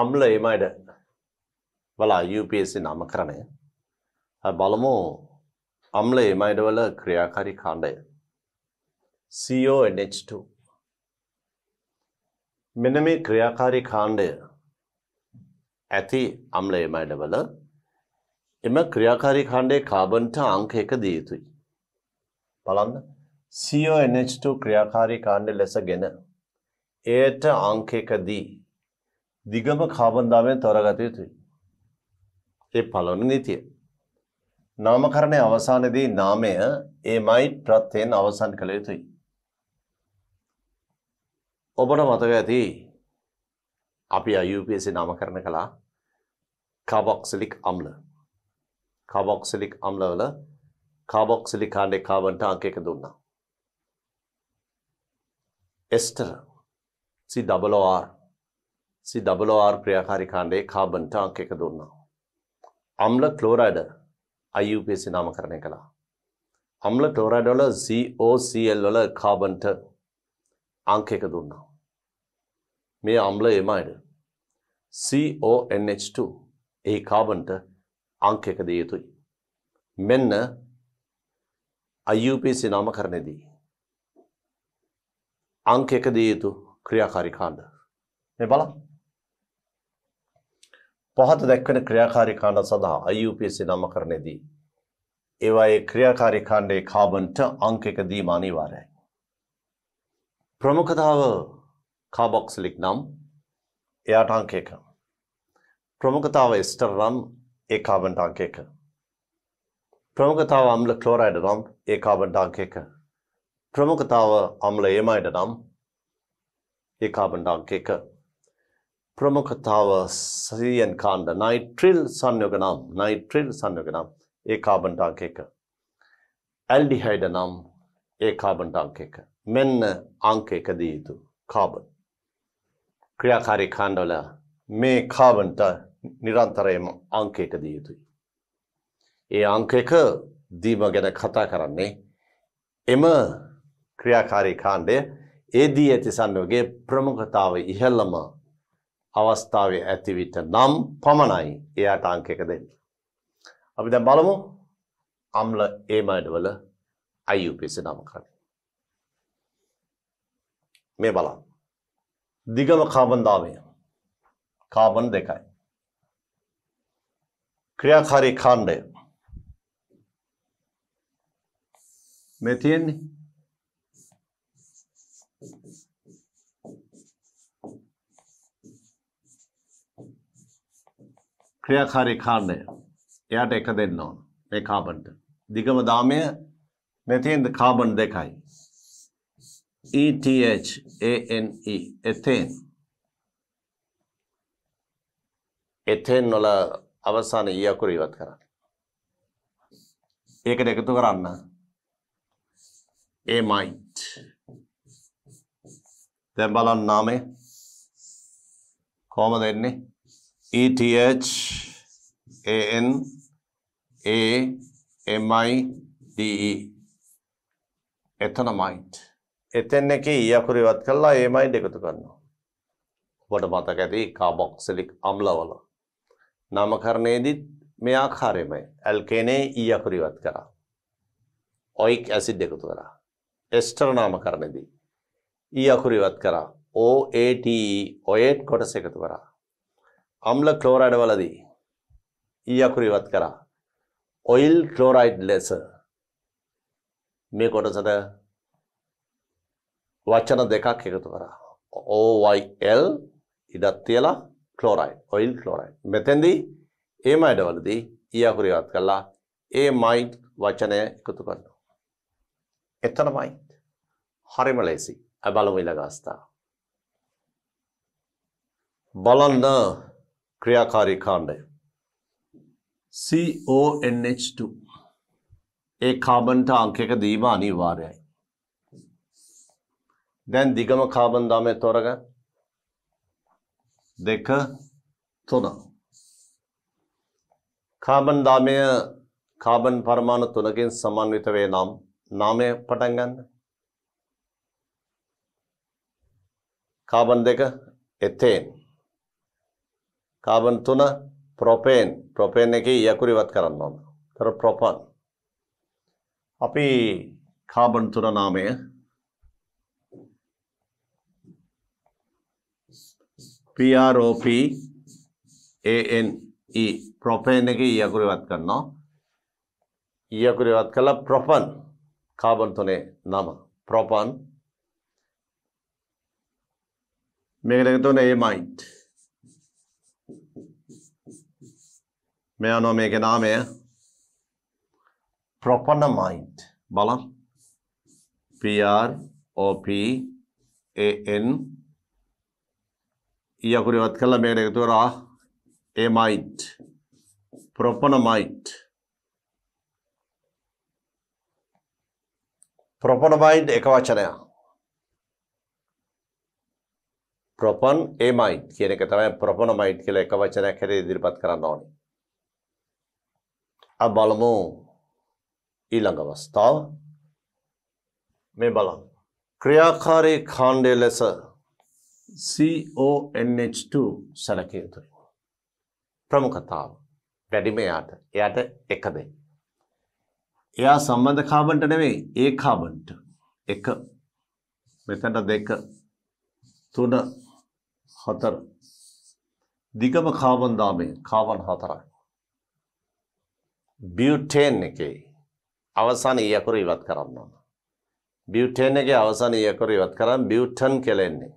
අම්ල එමයිඩ වලා UPS නමකරණය බලමු අම්ල එමයිඩ වල ක්‍රියාකාරී කාණ්ඩය CONH2 මෙන මේ ක්‍රියාකාරී කාණ්ඩය ඇති අම්ල එමයිඩ වල එම ක්‍රියාකාරී කාණ්ඩේ කාබන්ට අංක එක දිය යුතුයි බලන්න CONH2 ක්‍රියාකාරී කාණ්ඩ ලෙසගෙන එයට අංක එක දී දිගම කාබන්දාමෙන් තොරගත යුතුයි. ඒ පළවන නීතිය. නාමකරණය අවසානයේදී නාමය ඒමයි ප්‍රත්‍යයෙන් අවසන් කළ යුතුයි. ඔබට මතක ඇති අපි IUPAC නාමකරණ කළා කාබොක්සිලික් අම්ල. කාබොක්සිලික් අම්ලවල කාබොක්සිලික් ආණ්ඩේ කාබන්ට අංක එක දුන්නා. එස්ටර් COR CRR ක්‍රියාකාරී කාණ්ඩයේ කාබන් ටාංක එක දුන්නා. අම්ල ක්ලෝරයිඩ් IUPAC නාමකරණය කළා. අම්ල ක්ලෝරයිඩ් වල COCl වල කාබන්ට අංක එක දුන්නා. මේ අම්ල එමයිඩ් CONH2 ඒ කාබන්ට අංක එක දිය යුතුයි. මෙන්න IUPAC නාමකරණයේදී අංක එක දිය යුතු ක්‍රියාකාරී කාණ්ඩ. මේ බලන්න පහත දැක්වෙන ක්‍රියාකාරී කාණ්ඩ සඳහා IUPAC නාමකරණයේදී ඒවායේ ක්‍රියාකාරී කාණ්ඩයේ කාබන්ට අංක එක දීම අනිවාර්යයි. ප්‍රමුඛතාව කාබොක්සිලික් නම් එයාට අංක එක. ප්‍රමුඛතාව එස්ටර් නම් ඒ කාබන්ට අංක එක. ප්‍රමුඛතාව අම්ල ක්ලෝරයිඩ් නම් ඒ කාබන්ට අංක එක. ප්‍රමුඛතාව අම්ල ඒමයිඩ් නම් ඒ කාබන්ට අංක එක. ප්‍රමුඛ තව සීයන් කාණ්ඩ නයිට්‍රිල් සංයෝග නම් නයිට්‍රිල් සංයෝග නම් ඒ කාබන් ටාංක එක. ඇල්ඩිහයිඩ නම් ඒ කාබන් ටාංක එක. මෙන්න අංක එක දී යුතු කාබන්. ක්‍රියාකාරී කාණ්ඩවල මේ කාබන්ට නිරන්තරයම අංක එක දී යුතුයි. ඒ අංක එක දීම ගැන කතා කරන්නේ එම ක්‍රියාකාරී කාණ්ඩය ඒ දී ඇති සංයෝගයේ ප්‍රමුඛතාව ඉහළම අවස්ථාවේ ඇතිවිට නම් පමණයි එයාට අංක එක දෙන්න. අපි දැන් බලමු අම්ල ඒමයිඩ් වල IUPAC නම කරන්නේ. මේ බලන්න. දිගම කාබන් දාමය. කාබන් දෙකයි. ක්‍රියාකාරී කාණ්ඩය. මේ තියෙන්නේ ක්‍රියාකාරී කාණ්ඩය එයාට එක දෙන්න ඕන මේ කාබන්ට. දිගම දාමය මෙතෙන්ද කාබන් දෙකයි. E e, ETHANE එතෙන් එතෙන් වල අවසාන ඊ e අකුර ඉවත් කරන්න. ඒකට එකතු කරන්න ඒ මයිට් දැන් බලන්න නාමය කොහොමද එන්නේ E T H A N A M I D E. එතනමයිට්. එතෙන් එකේ ඊ අකුර ඉවත් කරලා ඒමයිඩ් එකතු කරනවා. ඔබට මතක ඇති කාබොක්සිලික් අම්ලවල. නාමකරණයේදීත් මේ ආකාරයමයි. ඇල්කේනේ ඊ අකුර ඉවත් කරා. ඔයික් ඇසිඩ් එකතු කරා. එස්ටර් නාමකරණයේදී ඊ අකුර ඉවත් කරා. O A T E ඔයෙට් කොටස එකතු කරා. આમ્લ ક્લોરાઇડવાળાથી ಈ ಆಕುರಿ વાત કરા ઓઇલ ક્લોરાઇડ લેસર මේ කොටසට වචන දෙකක් එකතු කරා OYL ඉඩක් තියලා ක්ලෝරයිඩ් ඔයිල් ක්ලෝරයිඩ් මෙතෙන්දී ඒ මයිඩවලදී ඊ අකුරේ වත් කළා ඒ මයිඩ් වචනය එකතු කරනවා එතනමයි හරිම ලේසි බලමු ඊළඟ අවස්ථාව බලන්න ක්‍රියාකාරී කාණ්ඩය CONH2 ඒ කාබන්ට අංකයක දීම අනිවාර්යයි දැන් දිගම කාබන් දාමය තොරග දෙක තුන කාබන් දාමය කාබන් පරමාණු තුනකින් සමන්විත වේ නම් නාමය පටන් ගන්න කාබන් දෙක එතේන් කාබන් තුන ප්‍රොපේන් ප්‍රොපේන් එක යකුර ඉවත් කරන්න ඕන. තර ප්‍රොපන්. අපි කාබන් තුන නාමය e. PROP ANE ප්‍රොපේන් එක යකුර ඉවත් කරනවා. යකුර ඉවත් කළා ප්‍රොපන් කාබන් තුනේ නම ප්‍රොපන් මේකට තුන ඒමයිට් මේ අනුව මේකේ නාමය proponamide බලන්න P R O P A N ඊ අකුර ඉවත් කළා මේකට එකතු කරා amide proponamide proponamide එක වචනයක් ප්‍රොපන් ඒමයිට් කියන එක තමයි ප්‍රොපොනොමයිට් කියලා එක වචනයක් හැටියට ඉදිරිපත් කරන්න ඕනේ. ఆ బలము ඊළඟ අවස්ථාව මේ බලන්න. ක්‍රියාකාරී කාණ්ඩය ලෙස CONH2 සැලකිය යුතුයි. ප්‍රමුඛතාව වැඩිම යාට එයට එකද. එයා සම්බන්ධ කාබන්ට නෙවෙයි ඒ කාබන්ට එක මෙතැට දෙක තුන හතර දිගම කාබන්දාමේ කාවන් හතරයි. බියුටේන් එකේ අවසාන යකරු ඉවත් කරන්න ඕන. බියුටේන් එකේ අවසාන යකරු ඉවත් කරන් බියුටන් කියලා එන්නේ.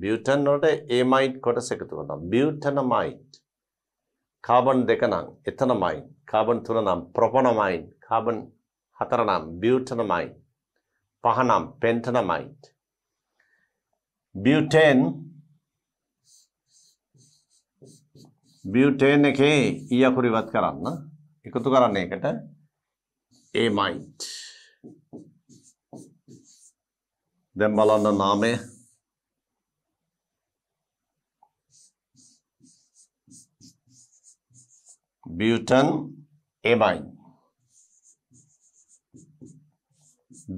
බියුටන් වලට ඒමයිට් කොටස එකතු කරනවා. බියුටනමයිට්. කාබන් දෙක නම් එතනමයින්. කාබන් තුන නම් ප්‍රොපනමයින්. කාබන් හතර නම් බියුටනමයින්. පහ නම් පෙන්ටනමයින්. බියුටේන් බියුටේන් එකේ යකරු ඉවත් කරන්න. එකතු කරන්න එකට ඒ මයිට් දැන් බලන්න නාමය බියුටන් එමයින්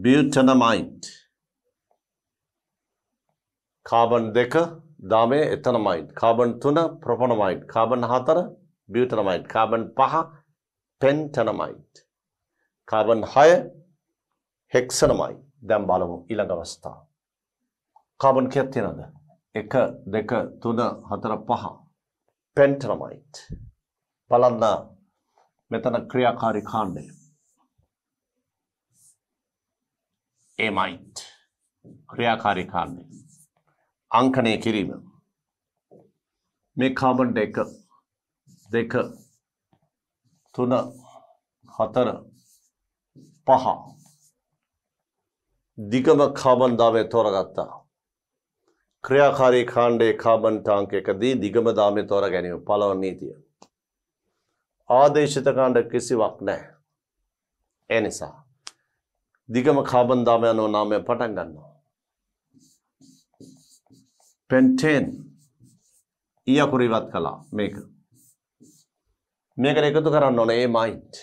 බියුටනමයින්් කාබන් දෙක දාමේ එතනමයින්් කාබන් තුන ප්‍රපනමයින්් කාබන් හතර බියුටනමයින්් කාබන් පහ පෙන්ටනමයිට්. කාබන් 6 හෙක්සනමයි. දැන් බලමු ඊළඟ අවස්ථාව. කාබන් කීයක් තියෙනවද? 1 2 3 4 5. පෙන්ටනමයිට්. බලන්න මෙතන ක්‍රියාකාරී කාණ්ඩය. එමයිට් ක්‍රියාකාරී කාණ්ඩය. අංකනය කිරීම. මේ කාබන්ට එක දෙක තුන හතර පහ දිගම කාබන් දාමය තෝරගත්තා. ක්‍රියාකාරී කාණ්ඩේ කාබන් ටාංක එකදී දිගම දාමය තෝර ගැනීම පලව නීතිය. ආදේශිත කාණ්ඩ කිසිවක් නෑ. ඒ නිසා. දිගම කාබන් දාමයනෝ නාමය පටන් ගන්නවා. පෙන්ටේන් ඊයකුරිවත් කලා මේක. මේකට එකතු කරන්න ඕන ඒ මයින්ඩ්.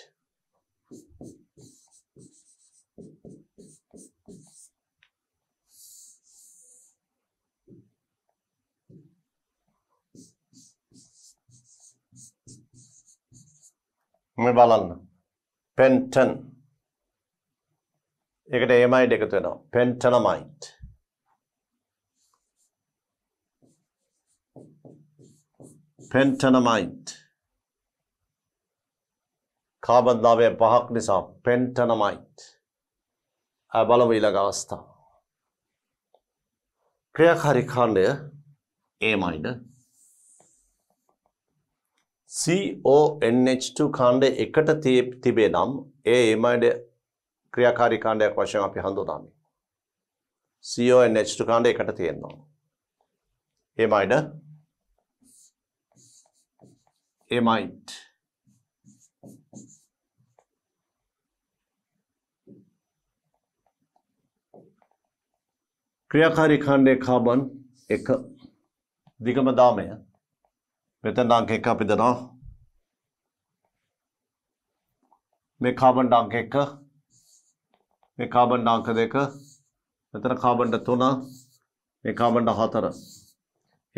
මේ බලන්න. පෙන්ටන්. ඒකට ඒ මයින්ඩ් එකතු වෙනවා. පෙන්ටන මයින්ඩ්. පෙන්ටන මයින්ඩ්. කාබන්ධාවය පහක් නිසා පෙන්ටනමයිට් බලම ඊළඟ අවස්ථාව. ක්‍රියාකාරි කාණ්ඩය ඒමයින CONH2 කාණ්ඩ එකට තිබේ නම් ඒ ඒමයිඩ ක්‍රියාකාරි කාණ්ඩයක් වශයෙන් අපි හඳුනාමි. CONH2 කාණ්ඩ එකට තියෙනවා. ඒමයිඩ ඒමයිට් ක්‍රියාකාරී කාණ්ඩයේ කාබන් 1 දිගම දාමය මෙතන අංක 1 අපි දනවා මේ කාබන් අංක 1 මේ කාබන් අංක 2 මෙතන කාබන් 3 මේ කාබන් 4 1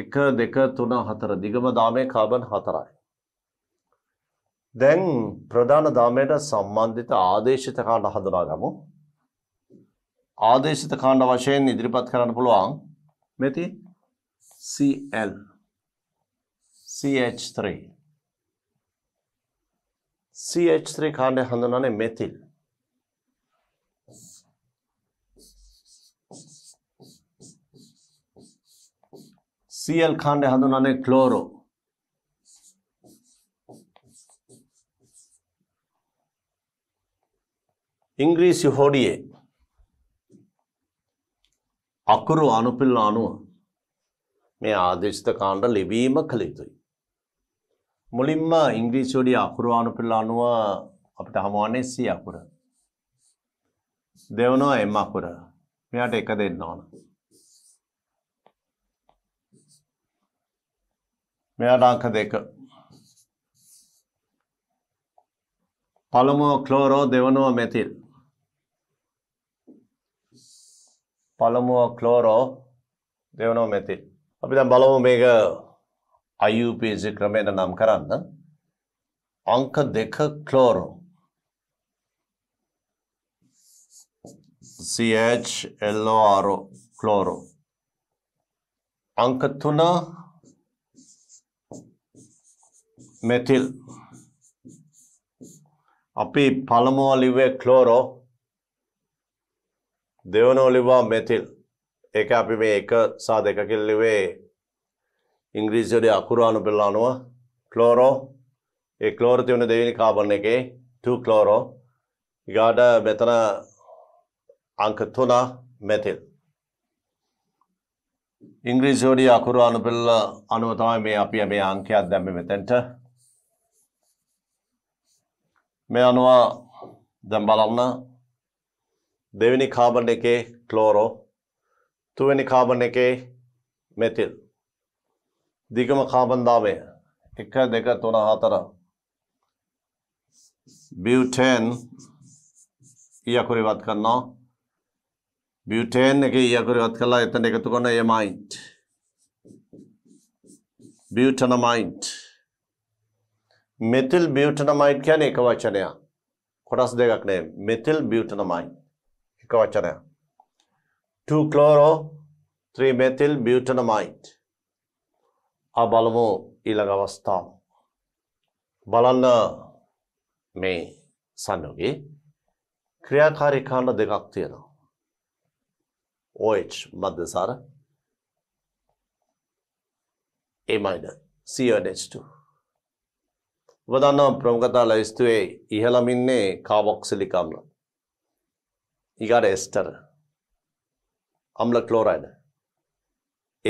2 3 4 දිගම දාමයේ කාබන් 4යි දැන් ප්‍රධාන දාමයට සම්බන්ධිත ආදේශිත කාණ්ඩ හඳුනා ගමු ආදේශිත කාණ්ඩ වශයෙන් ඉදිරිපත් කරන්න පුළුවන් මෙති CL CH3 CH3 කාණ්ඩය හඳුන්වන්නේ මෙතිල් CL කාණ්ඩය හඳුන්වන්නේ ක්ලෝරෝ ඉංග්‍රීසි හොඩියේ අකුරු අනුපිල්ල අනුව මේ ආදේශිත කාණ්ඩ ලැබීම කළ යුතුයි. මුලින්ම ඉංග්‍රීසිෝඩිය අකුරු අනුපිල්ල අනුව අපිට හමුවන්නේ සී අකුර. දෙවනවා එම අකුර මෙයාට එක දෙන්න ඕන. මෙයාට අංක දෙක පළමුුව ක්ලෝරෝ දෙවනුව මෙතිල් පළමුුව කලෝරෝ දෙවනෝ මෙති. අපි දැන් බලමු මේක IUPAC ක්‍රමයට නම් කරන්න. අංක දෙක ක්ලෝරෝ CHLORO ක්ලෝරෝ අංක තුන මෙතිල් අපි පළමුව ලිව්වේ ක්ලෝරෝ දෙවනෝලිවා මෙතිල් ඒක අපි මේ එක සා දෙකකිල්ලිවේ ඉංග්‍රීසියට අකුරානු පෙල්ලානුව කලෝරෝ ඒ කලෝර තියුණ දෙවිනි කාබන්න එකේ ට කලෝරෝ ඉගාට මෙතන අංකතුනා මෙතිල් ඉංග්‍රීසිෝඩිය අකුරු අනුපෙල්ල අනුව තමයි මේ අපි මේ අංකයක් දැම්ම මෙතැන්ට මේ අනුව දැම් බලන්න देवनी के क्लोरो तुवेनी के मेथिल दिगम खाबंदावे इक्ख देख तुन हाथर ब्यूटेन या कोई बात करना ब्यूटेन के या कोई बात करना इतने के तुको ये माइंड ब्यूटनामाइट मेथिल ब्यूटनामाइट क्या नहीं कवा चने खुड़ा देगा कने मेथिल ब्यूटनामाइट එක වචනය. 2 ක්ලෝරෝ 3 මෙතිල් බියුටනමයිට්. ආ බලමු ඊළඟ අවස්ථාව. බලන්න මේ සංයෝගේ ක්‍රියාකාරී කාණ්ඩ දෙකක් තියෙනවා. OH මධ්‍යසාර A- CONH2 ඔබ දන්නවා ප්‍රමුඛතා ලැයිස්තුවේ ඉහළම ඉන්නේ කාබොක්සිලික අම්ල You got ester, amla chloride,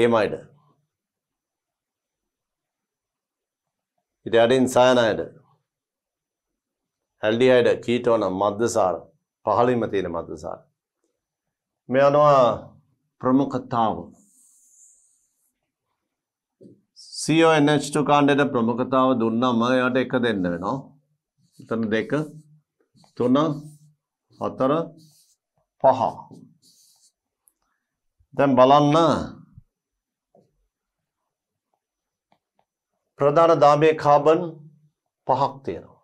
amide. It add in cyanide, ඇල්ඩියයිඩ කීටෝන මධ්‍යසාර පහළින්ම තියෙන මධ්‍යසාර. මේ අනවා ප්‍රමුඛතාව. CONH2 කාණ්ඩයට ප්‍රමුඛතාව දුන්නම එයාට එක දෙන්න වෙනවා. එතන දෙක තුන හතර පහ. දැන් බලන්න ප්‍රධාන දාමේ කාබන් පහක් තියෙනවා.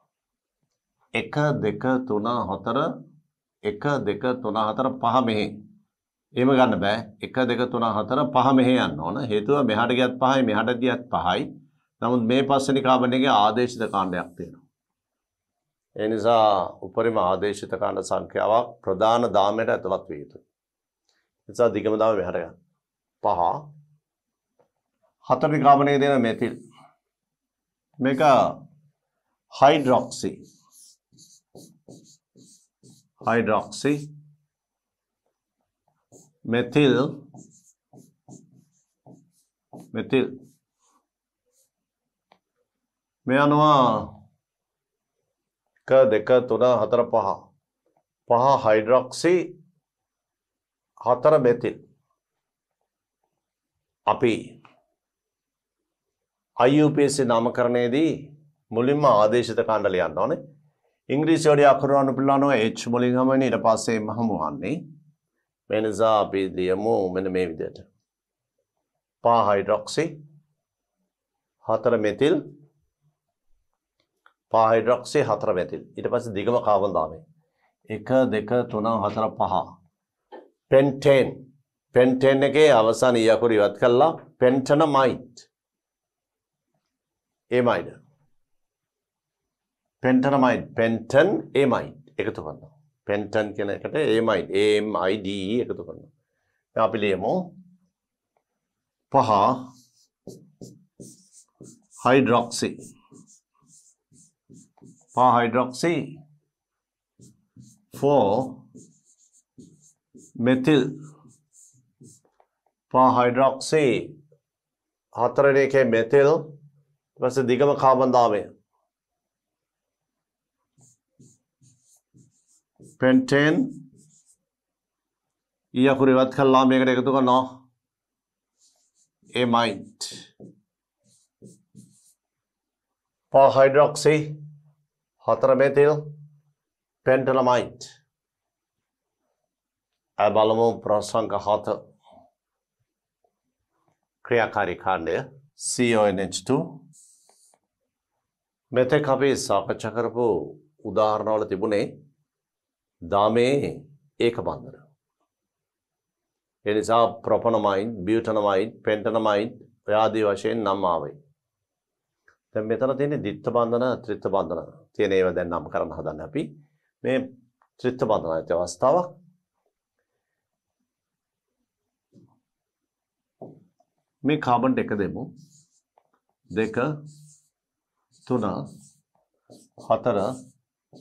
එක දෙක තුන හතර එක දෙක තුන හතර පහ මෙහි. එහෙම ගන්න බෑ. එක දෙක තුන හතර පහ මෙහි යන්න ඕන. හේතුව මෙහාට ගියත් පහයි මෙහාට ගියත් පහයි. නමුත් මේ පස්වෙනි කාබන් එකේ ආදේශිත කාණ්ඩයක් තියෙනවා. ඒ නිසා උපරිම ආදේශිත කාණ්ඩ සංඛ්‍යාවක් ප්‍රධාන දාමයට ඇතුළත් විය යුතුයි. ඒ නිසා දිගම දාම මෙහාට යන්න. පහ හතර විග්‍රහණයේ දෙන මෙතිල් මේක හයිඩ්‍රොක්සි හයිඩ්‍රොක්සි මෙතිල් මෙතිල් මේ අනුව එක දෙක තුන හතර පහ පහ හයිඩ්‍රොක්සි හතර මෙතිල් අපි IUPC නාමකරණයේදී මුලින්ම ආදේශිත කාණ්ඩ ලියන්න ඕනේ. ඉංග්‍රීසි වලින් අකුරු අනුපිළිවෙලව H මුලින් හමුවෙන්නේ ඊට පස්සේ M හමුවන්නේ. මේ නිසා අපි ලියමු මෙන්න මේ විදිහට. 5 හයිඩ්‍රොක්සි 4 මෙතිල් 3 පාහිඩ්‍රොක්සි හතර වැතිල් ඉට පස දිගම කාබන් දාමේ. එක දෙක තුනම් හතර පහ. පෙන්ටේන් පෙන්ටෙන් එකේ අවසාන යකුර ඉවත් කල්ලා පෙන්ටන මයිට් ඒමයිඩ පෙන්ටන මයිට් පෙන්ටන් ඒමයිට් එකතු කන්න පෙන්ටන් කෙන එකට ඒමයිට් ඒම් අයිඩ එකතු කන්න අපි ලියමෝ පහ හයිඩ්‍රොක්සි 4 hydroxy 4 methyl 4 hydroxy 4 එකේ methyl ඊට පස්සේ දිගම කාබන් දාමය pentane ඊ අකුර ඉවත් කළා මේකට එකතු කරනවා amide 4 hydroxy හතර බෙතිල් පෙන්ටලමයිට් ඇ බලමු ප්‍රසංක හත ක්‍රියාකාරී කාණ්ඩය CONH2 මෙතෙක් අපි සාකච්ඡා කරපු උදාහරණවල තිබුණේ දාමේ ඒක බන්ධන. එනිසා ප්‍රොපනමයින්, බියුටනමයින්, පෙන්ටනමයින් ඔය ආදී වශයෙන් නම් ආවේ. දැන් මෙතන තියෙන්නේ ditta bandana, tritta bandana තියෙන ඒවා දැන් නම් කරන්න හදන්නේ අපි. මේ tritta bandana ඇති අවස්ථාවක්. මේ කාබන් එක දෙමු. 2 3 4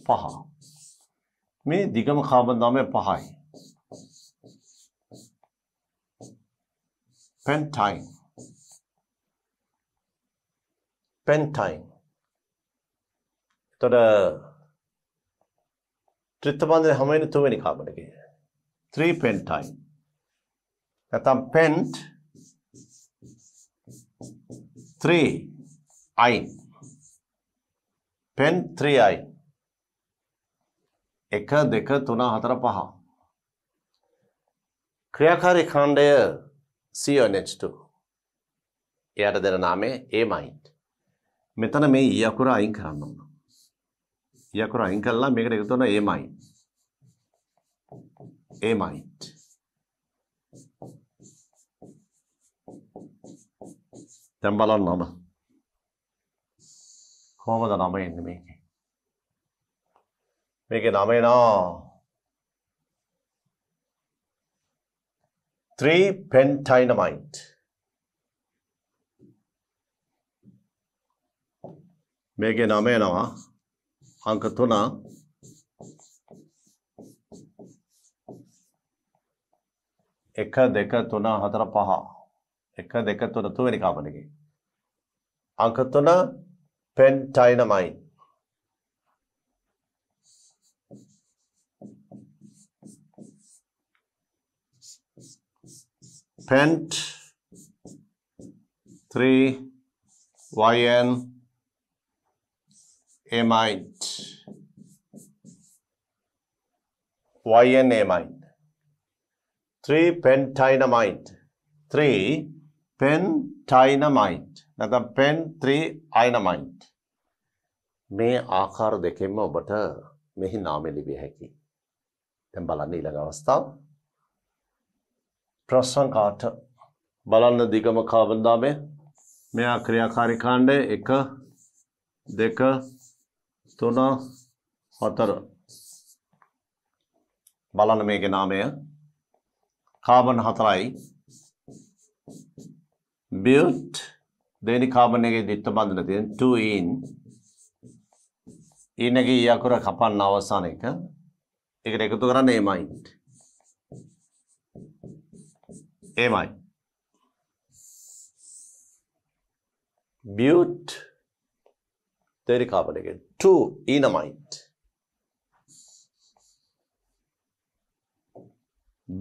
5 මේ දිගම කාබන් නාමය 5යි. pentine spend time. තොට ත්‍රිත්තබන්ධය හමෙන තුවෙනි කාමටගේ ත්‍රී පෙන්ටයි ඇතම් පෙන්ට් ත්‍රී අයින් පෙන් ත්‍රී අයි එක දෙක තුනා හතර පහ ක්‍රියාකාරි කාණ්ඩය සෝනෙච් එයට දෙන නාමේ ඒ මයින්් මෙතන මේ ඊ අකුර අයින් කරන්න ඕන. ඊ අකුර අයින් කළා මේකට එකතු කරන ඒමයි. ඒමයි. දැන් බලන්න නම. කොහොමද නම එන්නේ මේකේ? මේකේ නම එනවා 3 pentinamide මේකේ නම එනවා අංක 3 එක දෙක තුන හතර පහ එක දෙක තුන තුවෙනි කාමනකේ අංක තුන පෙන්ටයිනමයින් pent 3 yn amide yn amide 3 pentynamide 3 pentynamide නැත්නම් pen 3 ionamide මේ ආකාර දෙකෙන්ම ඔබට මෙහි නාම ලිවිය හැකියි දැන් බලන්න ඊළඟ අවස්ථාව ප්‍රශ්න කාට බලන්න දිගම කාබන්දාමය මෙයා ක්‍රියාකාරී කාණ්ඩය 1 2 තුන හතර බලන්න මේකේ නාමය කාබන් හතරයි built දෙනි කාබන් එකේ දිත්ත බඳින තියෙන 2 in ඊනගේ ඊ අකුර කපන්න අවසාන එක ඒකට එකතු කරන්න එමයි එමයි built তৈরি খাবার লেগে two enamide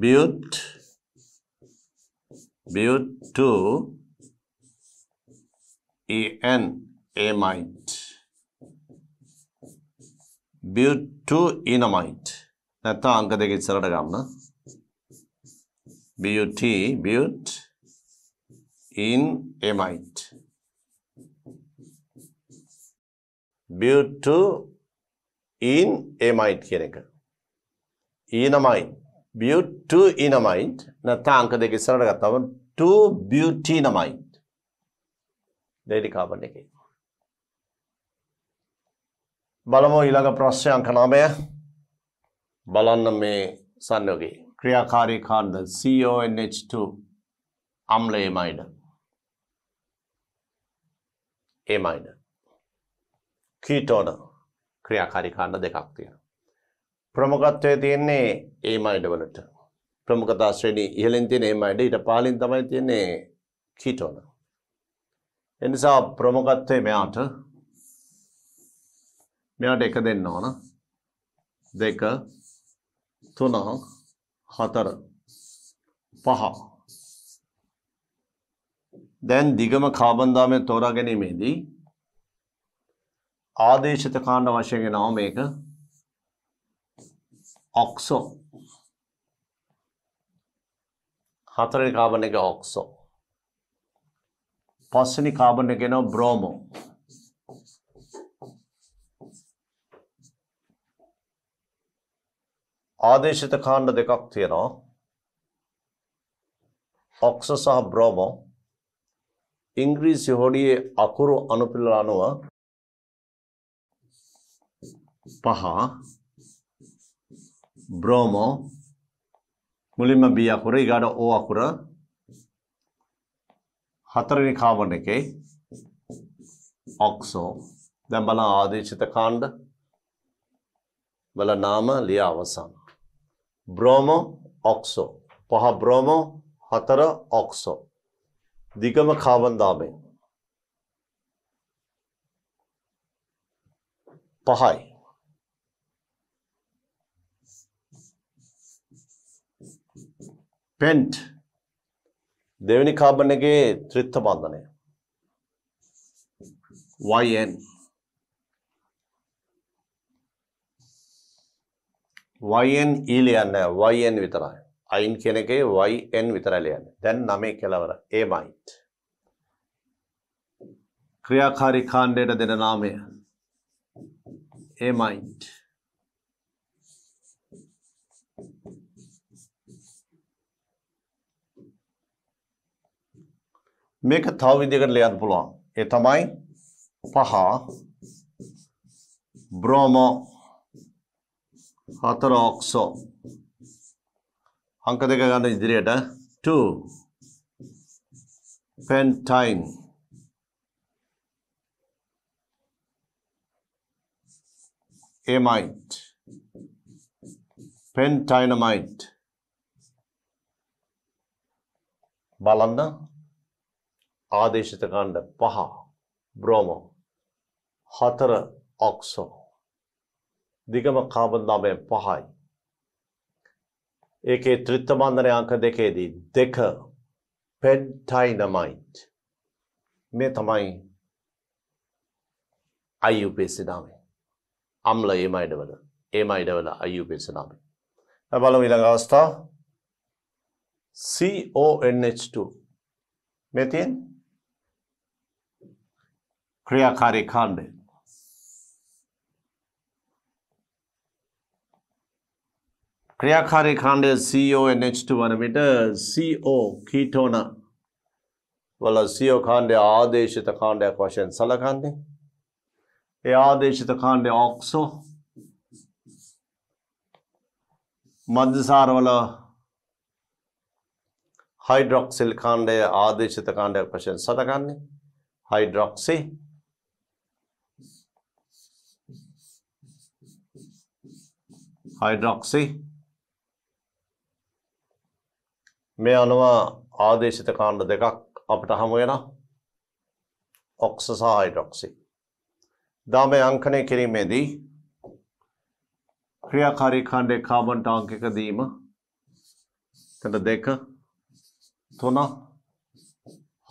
but but two E N amide but two enamide නැත්තා අංක දෙක ඉස්සරට ගන්න BUT BUT in amite beauty in amide කියන එක. enamide beauty enamide නැත්නම් අංක දෙක ඉස්සරහට ගත්තම to butinamide. දෙඩි කාබන් එකේ. බලමු ඊළඟ ප්‍රශ්නය අංක 9. බලන්න මේ සංයෝගයේ ක්‍රියාකාරී කාණ්ඩ CONH2 අම්ල amide. amide කීටෝන ක්‍රියාකාරී කාණ්ඩ දෙකක් තියෙනවා. ප්‍රමුඛත්වය තියෙන්නේ ඒමයිඩ වලට. ප්‍රමුඛතා ශ්‍රේණී ඉහළින් තියෙන ඒමයිඩ ඊට පහළින් තමයි තියෙන්නේ කීටෝන. ඒ නිසා ප්‍රමුඛත්වය මෙයාට මෙයාට එක දෙන්න ඕන. දෙක තුන හතර පහ දැන් දිගම කාබන් දාමය තෝරා ගැනීමේදී ආදේශිත කාණ්ඩ වශයෙන් එනවා මේක ඔක්සෝ හතරවෙනි කාබන් එක ඔක්සෝ පස්වෙනි කාබන් එක එනවා බ්‍රෝමෝ ආදේශිත කාණ්ඩ දෙකක් තියෙනවා ඔක්සෝ සහ බ්‍රෝමෝ ඉංග්‍රීසි හොඩියේ අකුරු අනුපිළිවෙල අනුව පහ බ්‍රෝමෝ මුලින්ම බිය අකුර ඊගාට ඕ අකුර හතරවෙනි කාබන් එකේ ඔක්සෝ දැන් බලන ආදේශිත කාණ්ඩ වල නාම ලිය අවසන් බ්‍රෝමෝ ඔක්සෝ පහ බ්‍රෝමෝ හතර ඔක්සෝ දිගම කාබන් දාමේ පහයි පෙන්ට් දෙවැනි කාබන් එකේ ත්‍රිත්ත බන්ධනය YN YN E ලියන්න YN විතරයි අයින් කියන එකේ YN විතරයි ලියන්නේ දැන් නමේ කෙලවර ඒමයිට් ක්‍රියාකාරී කාණ්ඩයට දෙන නාමය ඒමයිට් මේක තව විදිහකට ලියන්න පුළුවන්. ඒ තමයි පහ බ්‍රෝමෝ හතර ඔක්සෝ අංක දෙක ගන්න ඉදිරියට 2 pentine amide pentinamide බලන්න ආදේශිත ගණ්ඩ පහ බ්‍රෝමෝ හතර ඔක්සෝ දිගම කාබන් දාමය පහයි ඒකේ ත්‍රිත්ත බන්ධනය අංක දෙකේදී දෙක පෙඩ්ටයිනමයිට් මේ තමයි අයුපේසිනාමේ අම්ල ඒ අයිඩවල ඒ අයිඩවල අයුපේසිනාමේ බලමු ඊළඟ අවස්ථා CONH2 මෙතින් ක්‍රියාකාරී කාණ්ඩය. ක්‍රියාකාරී කාණ්ඩය CONH2 වන විට CO කීටෝන වල CO කාණ්ඩය ආදේශිත කාණ්ඩයක් වශයෙන් සලකන්නේ. ඒ ආදේශිත කාණ්ඩය ඔක්සෝ මධ්‍යසාර වල හයිඩ්‍රොක්සිල් කාණ්ඩය ආදේශිත කාණ්ඩයක් වශයෙන් සලකන්නේ. හයිඩ්‍රොක්සි හයිඩ්‍රොක්සි මේ අනුව ආදේශිත කාණ්ඩ දෙකක් අපට හමු වෙන ඔක්ස සහ හයිඩ්‍රොක්සි දාම අංකනය කිරීමේදී ක්‍රියාකාරී කාණ්ඩේ කාබන් ටාංක එක දීම තට දෙක තුන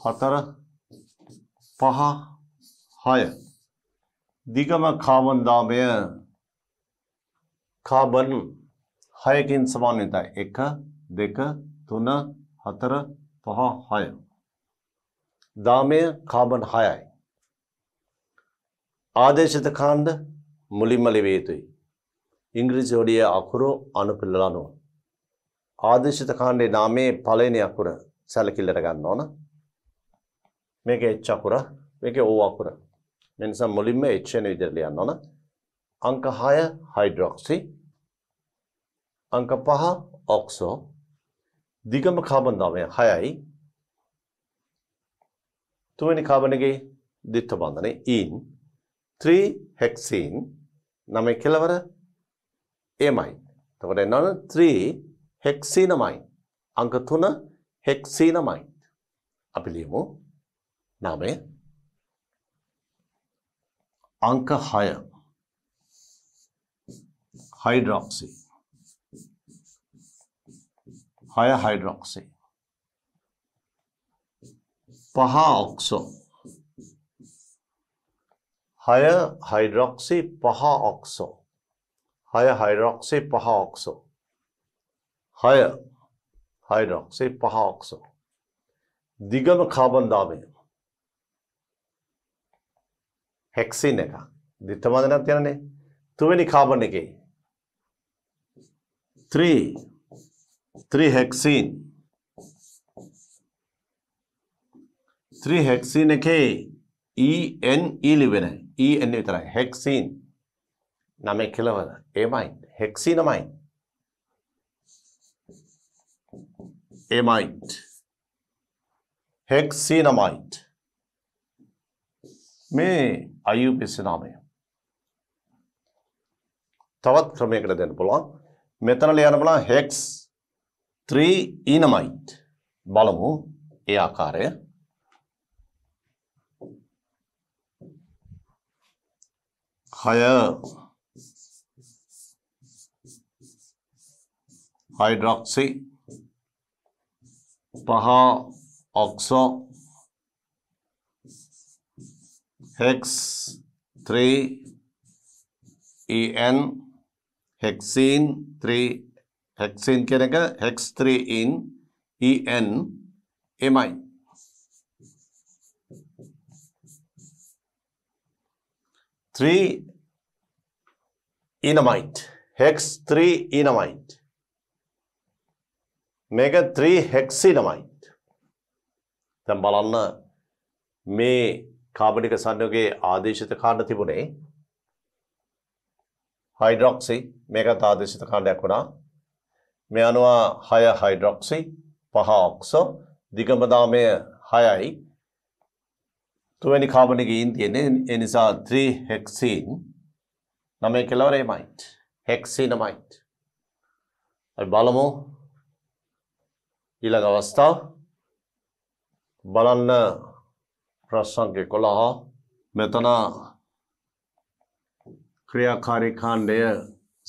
හතර පහ හය දිගම කාබන්දාමය කාබන් හයකින් සමාන්විතයි එක දෙක තුන හතර පහ හය දාමය කාබන් හයයි ආදේශිත කාණ්ඩ මුලින්ම ලිවිය යුතුයි ඉංග්‍රීසි හොඩිය අකුරු අනුපිළිවෙල අනුව ආදේශිත කාණ්ඩේ නාමයේ පළවෙනි අකුර සැලකිල්ලට ගන්න ඕන මේක H අකුර මේක O අකුර මේ නිසා මුලින්ම H වෙන විදිහට ලියන්න ඕන අංක 6 හයිඩ්‍රොක්සි අංක 5 ඔක්සෝ දිගම කාබන් 9 6යි තුන්වෙනි කාබන් එකේ ද්විත්ව බන්ධනේ ඉන් 3 හෙක්සින් 9 කෙලවර එමයි එතකොට එනවනේ 3 හෙක්සිනමයි අංක 3 හෙක්සිනමයි අපි ලියමු 9 අංක 6 හයිඩ්‍රොක්සි हाया हाइड्रोक्सी पहा ऑक्सो हाया हाइड्रोक्सी पहा ऑक्सो हाया हाइड्रोक्सी पहा ऑक्सो हाया हाइड्रोक्सी पहा ऑक्सो दिगम खाबन दावे हेक्सीन එක දිත්තමදනක් යනනේ තුවෙනි කාබන් එකේ ත්‍රිහෙක්සින් ත්‍රිහෙක්සින් එකේ EN E, e ලිවෙනයි EN විතරයි හෙක්සින් නම කෙලවර ඒමයි හෙක්සිනමයි ඒමයිට් හෙක්සිනමයිට් මේ IUPC නාමය තවත් ක්‍රමයකට දෙන්න පුළුවන් මෙතන ලියන්න පුළුවන් හෙක්ස් ත්‍රී ඊනමයිට් බලමු ඒ ආකාරය හය හයිඩ්‍රොක්සි පහ ඔක්සෝ හෙක්ස් 3 en hexene 3 හෙක්සින් කියන එක හෙක්ස් 3 in en mi three enamite hex three enamite මේක 3 hexenamite දැන් බලන්න මේ කාබනික සංයෝගයේ ආදේශිත කාණ්ඩ තිබුණේ හයිඩ්‍රොක්සි මේකත් ආදේශිත කාණ්ඩයක් වුණා මේ අනුවා 6 හයිඩ්‍රොක්සි 5 ඔක්සෝ දිගමදාමය 6යි තුවැනි කාබන එක ඊන් තියෙන්නේ ඒ නිසා 3 හෙක්සීන් 9 කෙලවර එමයිට් හෙක්සිනමයිට් අපි බලමු ඊළඟ අවස්ථාව බලන්න ප්‍රශ්න 11 මෙතන ක්‍රියාකාරී කාණ්ඩය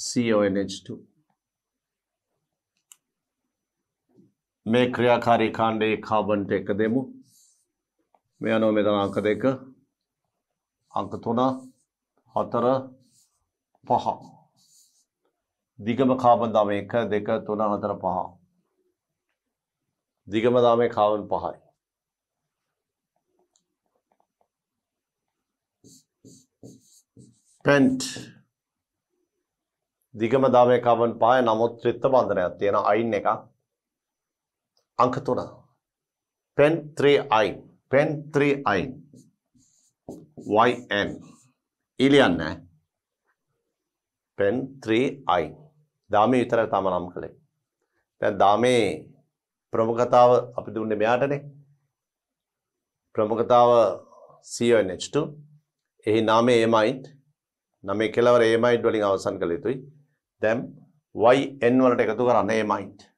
CONH2 මේ ක්‍රියාකාරී කාණ්ඩයේ කාබන්ට එක දෙමු මේ අනුව මෙතන අංක දෙක අංක තුන හතර පහ දිගම කාබන් දාම එක දෙක තුන හතර පහ දිගම දාමේ කාබන් පහයි පෙන්ට් දිගම දාමේ කාබන් පහයි නමුත් ත්‍රිත්ත බන්ධනයක් තියෙන අයින් එකක් අංක 3 pen 3i pen 3i yn ඉලියන්න pen 3i දාමේ විතර තම නම් කළේ දැන් දාමේ ප්‍රමුඛතාව අපි දුන්නේ මෙයාටනේ ප්‍රමුඛතාව CONH2 එහි නාමය එමයිට් නමේ කෙලවර එමයිට් වලින් අවසන් කළ යුතුයි දැන් yn වලට එකතු කරන්න එමයිට්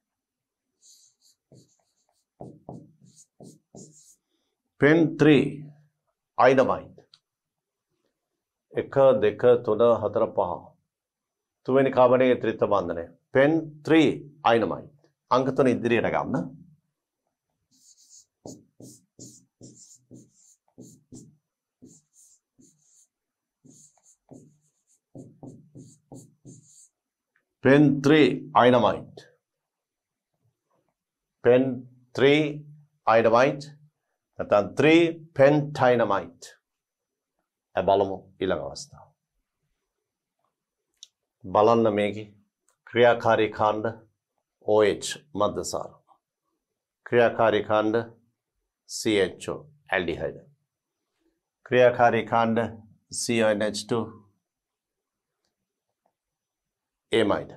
පින් 3 අයිනමයින් 1 2 3 4 5 තුන්වෙනි කාමරයේ ත්‍රිත්ව බන්ධනය පින් 3 අයිනමයින් අංක තුන ඉදිරියට ගන්න පෙන් 3 අයිනමයිට් පෙන් 3 අයිනමයිට් නැත්නම් 3 pentynamite. ඒ බලමු ඊළඟ අවස්ථාව. බලන්න මේකේ ක්‍රියාකාරී කාණ්ඩ OH මද්දසාර. ක්‍රියාකාරී කාණ්ඩ CHO ඇල්ඩිහයිඩ්. ක්‍රියාකාරී කාණ්ඩ CONH2 එමයිඩ්.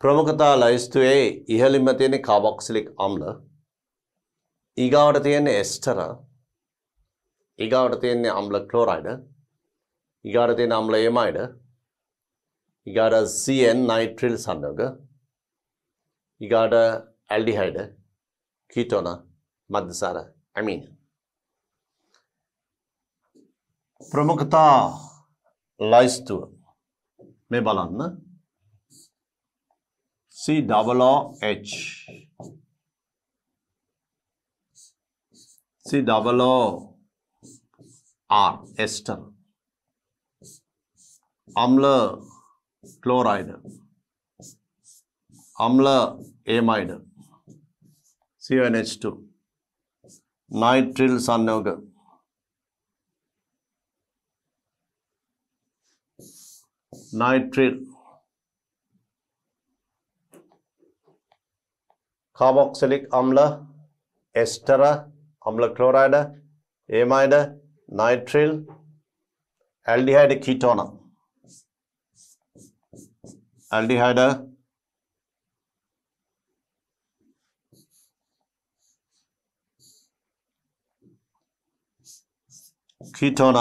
ප්‍රමුඛතා ලයිස්තුවේ ඉහළින්ම තියෙන කාබොක්සිලික් අම්ල ඊගාවට තියෙන්නේ එස්ටර ඊගාවට තියෙන්නේ අම්ල ක්ලෝරයිඩ් ඊගාවට තියෙන අම්ල එමයිඩ් ඊගාට CN නයිට්‍රිල් සංයෝග ඊගාට ඇල්ඩිහයිඩ් කීටෝන මද්දසාර ඇමීන ප්‍රමුඛතා ලයිස්තුව මේ බලන්න C double O H C double O R ester అమ్ల క్లోరైడ్ అమ్ల ఏమైడ్ సిఎన్హెచ్ టూ నైట్రిల్ సన్నోగ్ నైట్రిల్ కార్బాక్సిలిక్ ఆమ్ల ఎస్టరా অম্ল chloride amide nitrile aldehyde ketone aldehyde ketone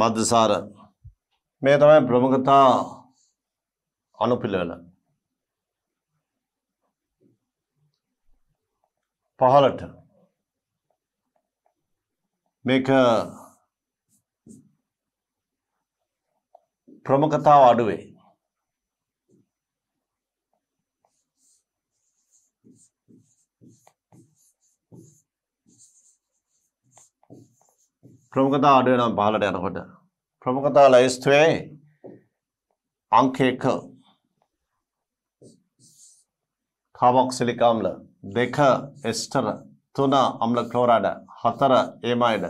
මද්දසාර මේ තමයි ප්‍රමුඛතා අනුපිළිවෙල පහලට මේක ප්‍රමුඛතාව අඩුවේ ප්‍රමුඛතාව අඩු වෙනවා පහලට යනකොට ප්‍රමුඛතාව ලයිස්තුවේ අංක 1 කාබොක්සිලික් ආම්ල දෙක එස්ටර තුන අම්ල ක්ලෝරයිඩ් හතර ඒමයිඩ්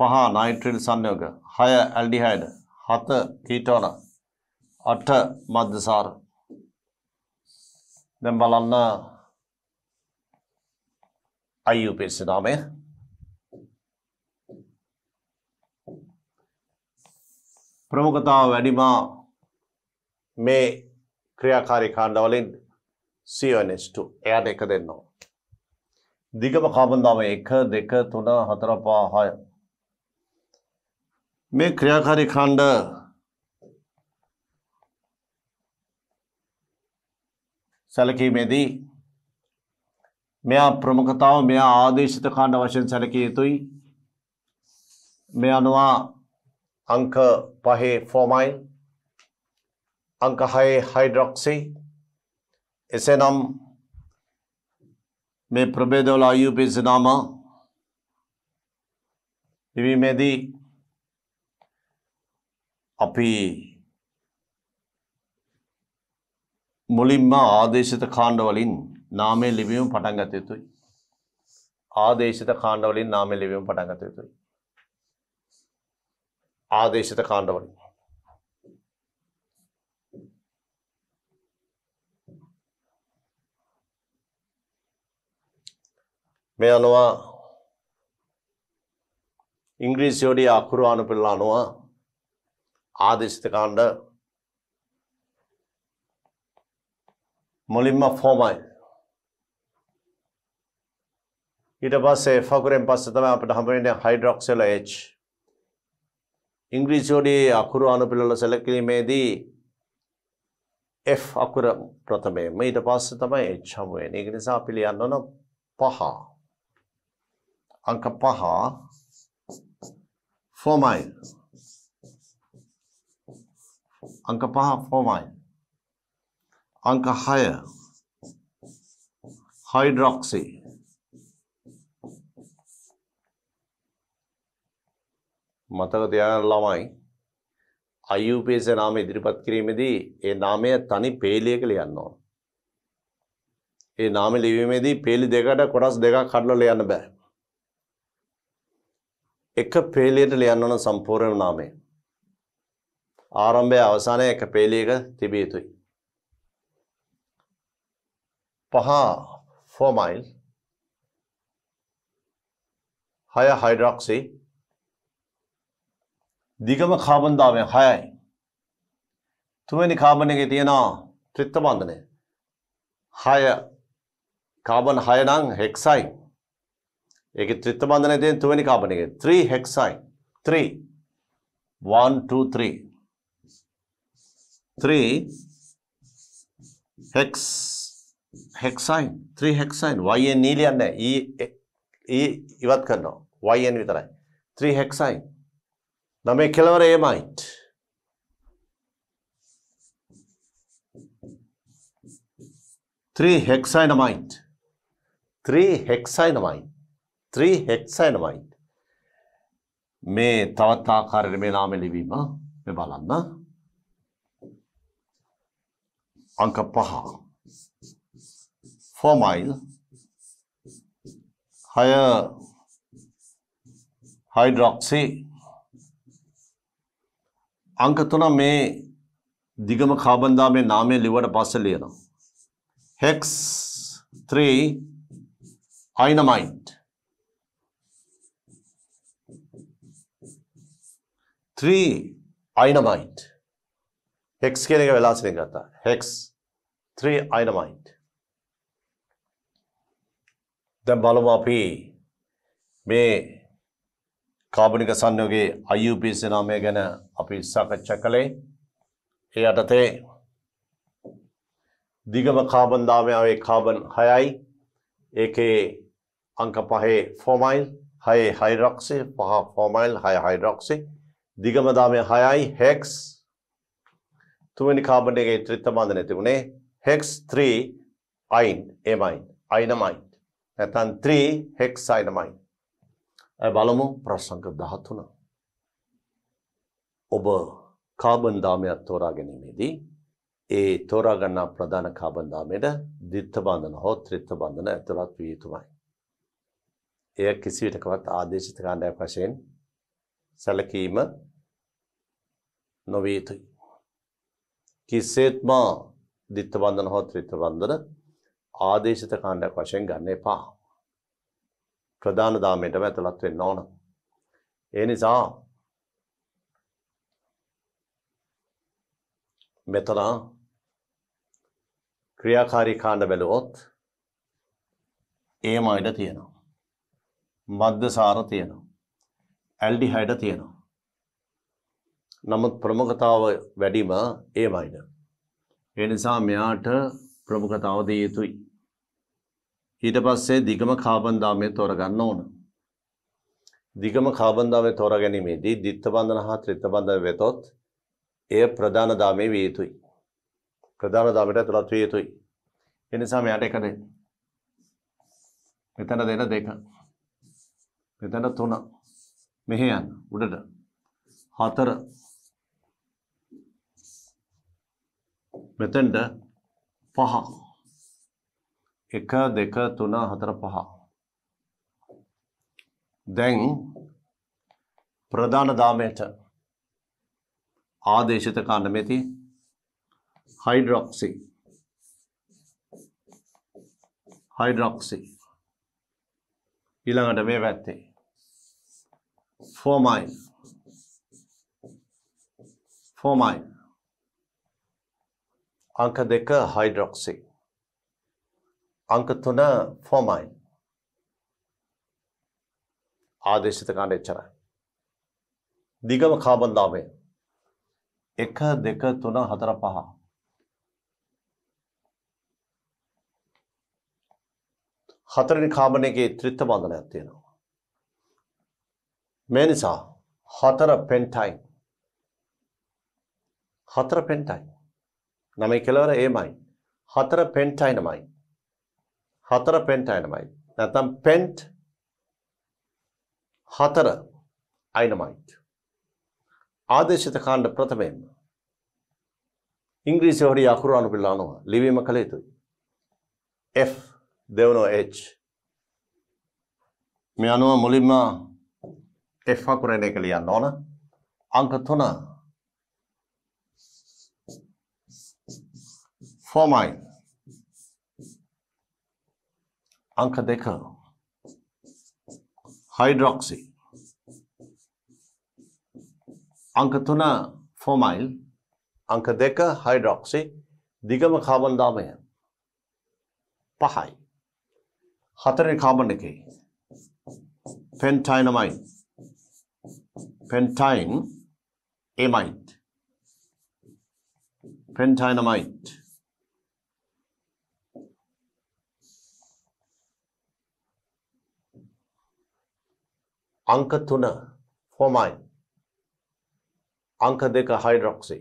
පහ නයිට්‍රිල් සංයෝග හය ඇල්ඩිහයිඩ් හත කීටෝන අට මධ්‍යසාර දැන් බලන්න IUPAC නාමය ප්‍රමුඛතාව වැඩිම මේ ක්‍රියාකාරී කාණ්ඩ වලින් CONH2 එයාට එක දෙන්න ඕන. දිගම කාබන් දාම 1 2 3 4 5 6 මේ ක්‍රියාකාරී කාණ්ඩ සැලකීමේදී මෙයා ප්‍රමුඛතාව මෙයා ආදේශිත කාණ්ඩ වශයෙන් සැලකිය යුතුයි. මේ අනුව අංක 5 ෆෝමයිල් අංක 6 හයිඩ්‍රොක්සි එසේනම් මේ ප්‍රබේදවල අයුපි සිනාම ඉවීමේදී අපි මුලින්ම ආදේශිත කාණ්ඩවලින් නාමය ලිවීම පටන් ගත යුතුයි. ආදේශිත කාණ්ඩවලින් නාමය ලිවීම පටන් ගත යුතුයි. ආදේශිත කාණ්ඩවලින් මේ අනුව ඉංග්‍රීසියෝඩිය අකුරු අනුපිල්ල අනුව ආදේශිතකාණ්ඩ මුලින්ම ෆෝමයි ඊට පස්සේ ෆකුරෙන් පස්සේ තමයි අපිට හම්බෙන්නේ හයිඩ්‍රොක්සෙල H ඉංග්‍රීසියෝඩියේ අකුරු අනුපිළිවෙල සැලකීමේදී F අකුර ප්‍රථමයෙන්ම ඊට පස්සේ තමයි H හමු වෙන්නේ. ඒක නිසා අපි ලියන්න ඕන පහ. anka paha formai අංක පහ ෆෝමයි අංක 6 හයිඩ්‍රොක්සි මතක තියාගන්න ළමයි IUPAC නාමය ඉදිරිපත් කිරීමේදී ඒ නාමය තනි පේලියක ලියන්න ඕන. ඒ නාමය ලිවීමේදී පේලි දෙකකට කොටස් දෙකක් කඩලා ලියන්න බෑ. එක පේලියට ලියන්න ඕන සම්පූර්ණ නාමය. ආරම්භය අවසානය එක පේලියක තිබිය යුතුයි. පහ ෆෝමයිල් හය හයිඩ්‍රොක්සි දිගම කාබන් දාමය හයයි. තුවැනි කාබන එක තියෙනවා ත්‍රිත්ත බන්ධනය. හය කාබන් හයනං හෙක්සයි ඒකේ ත්‍රිත්ව බන්ධනය තියෙන තුන්වෙනි කාබන් එකේ 3 හෙක්සයින් 3 1 2 3 3 හෙක්ස් හෙක්සයින් 3 හෙක්සයින් yn නීලියක් නැහැ e e ඉවත් කරනවා yn විතරයි 3 හෙක්සයින් නමේ කෙලවර එමයිට් three hexynamide three hexynamide 3 හෙක්සයිනමයිඩ් මේ තවත් ආකාරයට මේ නාමය ලිවීම මේ බලන්න අංක 5 4 මයිල් 6 හයිඩ්‍රොක්සි අංක 3 මේ දිගම කාබන් දාමේ නාමය ලිවට පස්සේ ලියනවා හෙක්ස් 3 අයිනමයිට් 3 අයිනමයිට් හෙක්ස් කියන එක වෙලාසිනේ ගත්තා හෙක්ස් 3 අයිනමයිට් දැන් බලමු අපි මේ කාබනික සංයෝගයේ IUPC නාමය ගැන අපි සාකච්ඡා කළේ ඒ යටතේ දිගම කාබන් දාමයාවේ කාබන් 6යි ඒකේ අංක 5 ෆෝමයිල් 6 හයිඩ්‍රොක්සි 5 ෆෝමයිල් 6 හයිඩ්‍රොක්සි දිගමදාමය 6යි හෙක්ස් තුන්වෙනි කාබන් එකේ ත්‍රිත්ව බන්ධනය තිබුණේ හෙක්ස් 3 අයින් එමයින් අයිනමයින් නැත්නම් 3 හෙක්ස් අයිනමයින් අපි බලමු ප්‍රශ්නක 13 ඔබ කාබන් දාමයක් තෝරා ගැනීමේදී ඒ තෝරා ගන්නා ප්‍රධාන කාබන් දාමයට ද්විත්ව බන්ධන හෝ ත්‍රිත්ව බන්ධන ඇතුළත් විය යුතුමයි. එය කිසිවිටකවත් ආදේශිත කාණ්ඩයක් වශයෙන් සැලකීම නොවිය යුතුයි. කිසිසේත්ම දිත්ත බන්ධන හෝ ත්‍රිත්ත බන්ධන ආදේශිත කාණ්ඩයක් වශයෙන් ගන්න එපා. ප්‍රධාන දාමයටම ඇතුළත් වෙන්න ඕන. ඒ නිසා මෙතන ක්‍රියාකාරී කාණ්ඩ බැලුවොත් ඒම ඉඩ තියෙනවා. මද්දසාර තියෙනවා. ඇල්ඩිහයිඩ තියෙනවා. නමුත් ප්‍රමුඛතාව වැඩිම ඒමයිද. ඒ නිසා මෙයාට ප්‍රමුඛතාව දී යුතුයි. ඊට පස්සේ දිගම කාබන්දාමය තෝරගන්න ඕන. දිගම කාබන්දාමය තෝරගැනීමේදී දිත්ත බන්ධන හා ත්‍රිත්ත බන්ධන වෙතොත් එය ප්‍රධාන දාමේ විය යුතුයි. ප්‍රධාන දාමයට ඇතුළත් විය යුතුයි. ඒ නිසා මෙයාට එක දෙන්න. මෙතන දෙන දෙක. මෙතන තුනක්. මෙහෙ යන්න උඩට හතර මෙතෙන්ට පහ එක දෙක තුන හතර පහ දැන් ප්‍රධාන දාමයට ආදේශිත කන්න මෙති හයිඩ්‍රොක්සි හයිඩ්‍රොක්සි ඊළඟට මේ වැත්තේ ফোমাইন फोमाइन अंक देख हाइड्रोक्सी अंक තුන ෆෝමයින් ආදේශිත කාණ්ඩ එච්චරයි. දිගම කාබන් දාමය. 1 2 3 4 5. හතරවෙනි කාබන් එකේ ත්‍රිත්ව බන්ධනයක් තියෙනවා. මේ නිසා හතර පෙන්ටයි. හතර පෙන්ටයි. නමේ කෙලවර ඒමයි. හතර පෙන්ටයි නමයි. හතර පෙන්ටයි නමයි. නැත්නම් පෙන්ට් හතර අයිනමයිට්. ආදේශිත කාණ්ඩ ප්‍රථමයෙන්ම ඉංග්‍රීසි හොරි අකුරු අනුපිල්ල අනුව ලිවීම කළ යුතුයි F දෙවනෝ H මේ අනුව මුලින්ම එෆා කුරණ එක ලියන්න ඕන. අංක 3 ෆෝමයින් අංක 2 හයිඩ්‍රොක්සි අංක 3 ෆෝමයිල් අංක 2 හයිඩ්‍රොක්සි දිගම කාබන් දාමය පහයි හතරේ කාබන් එකේ පෙන්ටයිනමයින් pentine amide pentynamide අංක 3 ෆෝමයින් අංක 2 හයිඩ්‍රොක්සි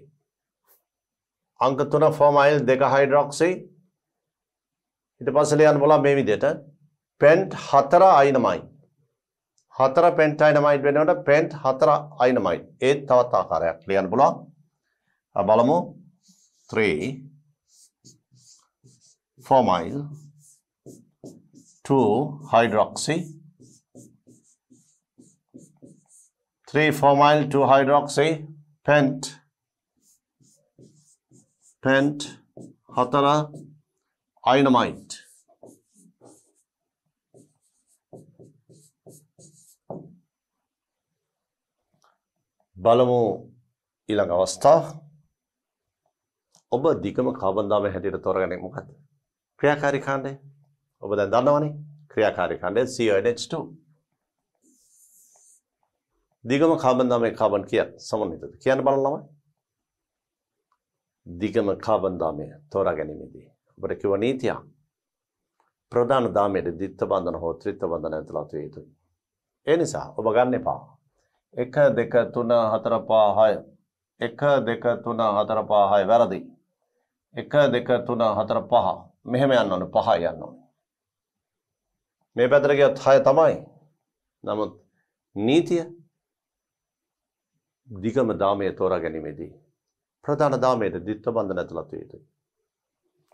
අංක 3 ෆෝමයිල් 2 හයිඩ්‍රොක්සි ඊට පස්සේ ලියන්න බලන්න මේ විදිහට පෙන්ට් 4 අයිනමයින් හතර පෙන්ට් අයිනමයිඩ් වෙනකොට පෙන්ට් හතර අයිනමයිඩ්. ඒත් තවත් ආකාරයක් ලියන්න පුළුවන්. බලමු 3 formyl 2 hydroxy 3 formyl 2 hydroxy pent pent හතර අයිනමයිඩ් බලමු ඊළඟ අවස්ථාව. ඔබ දිගම කාබන්දාම හැටියට තෝරගන්නේ මොකක්ද? ක්‍රියාකාරී කාණ්ඩය. ඔබ දැන් දන්නවනේ ක්‍රියාකාරී කාණ්ඩය CONH2. දිගම කාබන්දාමේ කාබන් කියක් සමන්විතද? කියන්න බලන්න ළමයි. දිගම කාබන්දාමය තෝරා ගැනීමේදී ඔබට කිව නීතියක් ප්‍රධාන දාමයට දිත්ත බන්ධන හෝ ත්‍රිත්ත බන්ධන ඇතුළත් වේ යුතුයි. ඒ නිසා ඔබ ගන්න එපා. එක දෙක තුන හතර පාහය එක දෙක තුන හතර පාහය වැරදි එක දෙක තුන හතර පහ මෙහෙම යන්න ඕන පහ යන්න ඕන මේ පැතර ගියත් හය තමයි නමුත් නීතිය දිගම දාමය තෝරා ගැනීමේදී ප්‍රධාන දාමයට දිත්ත බන්ධන ඇතුළත් විය යුතුයි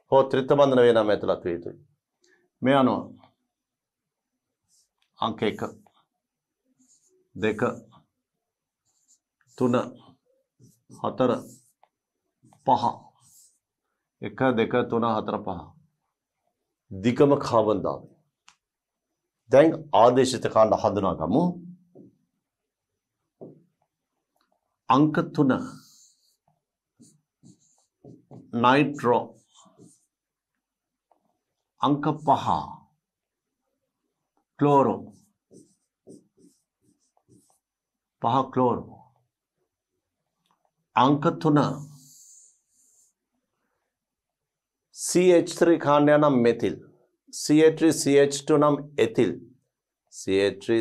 හෝ ත්‍රිත්ත බන්ධන වේනම ඇතුළත් විය යුතුයි මේ අනුව අංක 1 2 තුන හතර පහ එක දෙක තුන හතර පහ දිගම කාබන්දාව දැන් ආදේශිත කාණ්ඩ හඳුනාගමු අංක තුන නයිට්‍රෝ අංක පහ ක්ලෝරෝ පහ ක්ලෝරෝ අංක 3 CH3 කාණ්ඩය නම් මෙතිල් CH3 CH2 නම් එතිල් CH3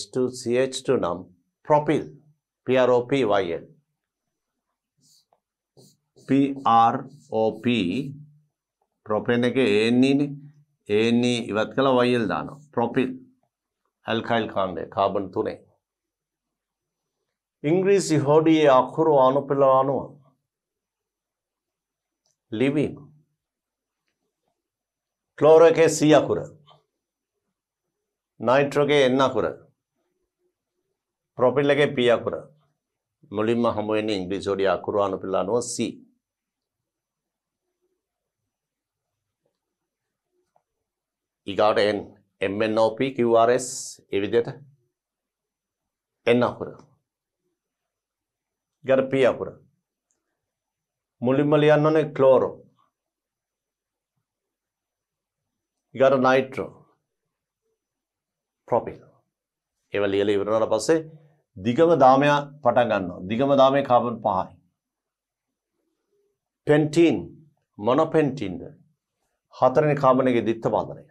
CH2 CH2 නම් ප්‍රොපිල් PROPYL PROP ප්‍රොපෙන් එක ඒන්නේ e ඒන්නේ e ඉවත් කළා වයිල් දානවා ප්‍රොපිල් ඇල්කයිල් කාණ්ඩය කාබන් තුනේ ඉංග්‍රීසි හෝඩියේ අකුරු අනුපෙළ අනුව ලිවීම ක්ලෝරකේ සී අකුර නයිට්‍රෝගේ එන්න අකුර ප්‍රොපිල්ලගේ පී අකුර මුලින්ම හමුවෙන්නේ ඉංග්‍රීසි හෝඩියේ අකුරු අනුපෙළ අනුව සී ඊගාට එන් MNOP QRS ඒ විදිහට එන්න අකුර ගර්පී අකුර. මුලින්ම ලියන්න ඕනේ ක්ලෝරෝ. ඊගාට නයිට්‍රෝ. ප්‍රොපිල්. ඒවා ලියලා ඉවර වුණාට පස්සේ දිගම දාමය පටන් ගන්නවා. දිගම දාමය කාබන් 5යි. පෙන්ටීන් මොනොපෙන්ටීන්ද? හතරෙනි කාබන් එකේ දිත්ත බන්ධනය.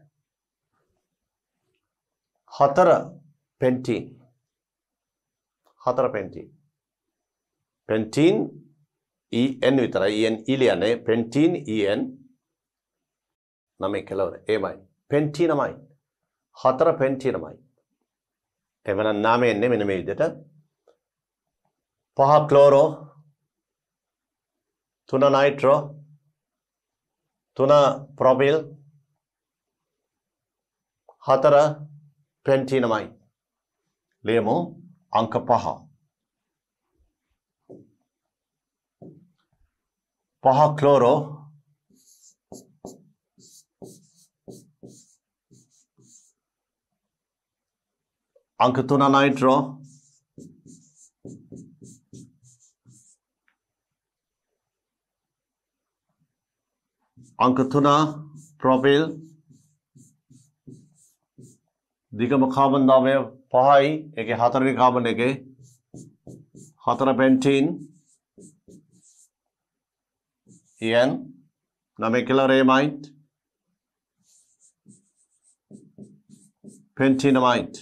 හතර පෙන්ටීන්. හතර පෙන්ටීන්. පෙන්ටීන් EN විතරයි EN E, e ලියන්නේ පෙන්ටීන් EN නම කෙලවර ඒමයි පෙන්ටීනමයි හතර පෙන්ටීනමයි එවනම් නාමය එන්නේ මෙන්න මේ විදිහට පහ ක්ලෝරෝ තුන නයිට්‍රෝ තුන ප්‍රොපිල් හතර පෙන්ටීනමයි ලියමු අංක පහ Pahachloro अंकतुना नाइट्रो अंकतुना प्रोपिल दिगम खाबन दावे पहाई एके हाथर के खाबन एके n la mecalaremite, pentaminamide.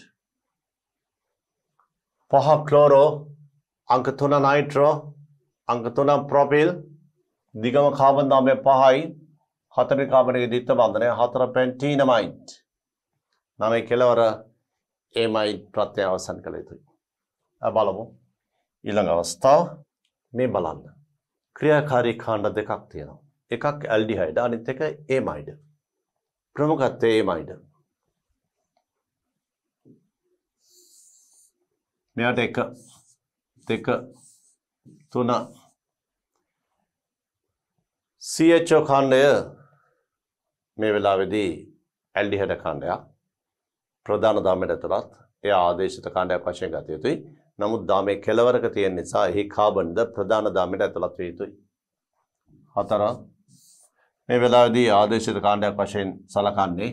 පහ ක්ලෝරෝ අංක තුන නයිට්‍රෝ අංක තුන ප්‍රොපිල් දිගම කාබන් දාමය පහයි හතර කාබනගේ දිත්ත බන්ධනය හතර පැන්ටීනමයින්් නමයි කෙලවර ඒමයි ප්‍රත්‍ය අවසන් කළ යුතුයි. බලමු ඉළඟ අවස්ථාව මේ බලන්න. ක්‍රියාකාරී කාණ්ඩ දෙකක් තියෙනවා. එකක් ඇල්ඩිහයිඩ් අනිත් එක ඒමයිඩ්. ප්‍රමුඛත්වය ඒමයිඩ්. මෙයාට එක දෙක තුන CHO කාණ්ඩය මේ වෙලාවේදී ඇල්ඩිහයිඩ් කාණ්ඩයක් ප්‍රධාන ධාමයට ඇතුළත් එය ආදේශිත කාණ්ඩයක් වශයෙන් ගත යුතුයි. නමුත් දාමේ කෙලවරක තියෙන නිසා එහි කාබන්ද ප්‍රධාන දාමයට ඇතුළත් වේ යුතුයි. හතර මේ වෙලාවේදී ආදේශිත කාණ්ඩයක් වශයෙන් සලකන්නේ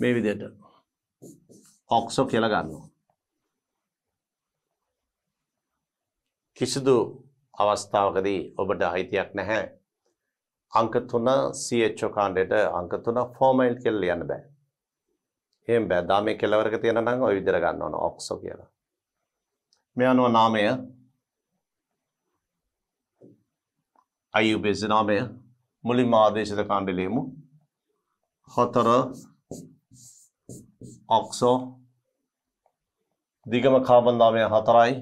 මේ විදිහට ඔක්සෝ කියලා ගන්නවා. කිසිදු අවස්ථාවකදී ඔබට අයිතියක් නැහැ අංක 3 CHO කාණ්ඩයට අංක 3 ෆෝමයිල් කියලා ලියන්න බෑ. එහෙම බෑ. දාමේ කෙලවරක තියෙන නම් ওই විදිහට ගන්න ඕන ඔක්සෝ කියලා. මේ අනුව නාමය අයුබෙස නාමය මුලින්ම ආදේශිත කාණ්ඩලේමු හතර ඔක්සෝ දිගම කාබන් නාමය හතරයි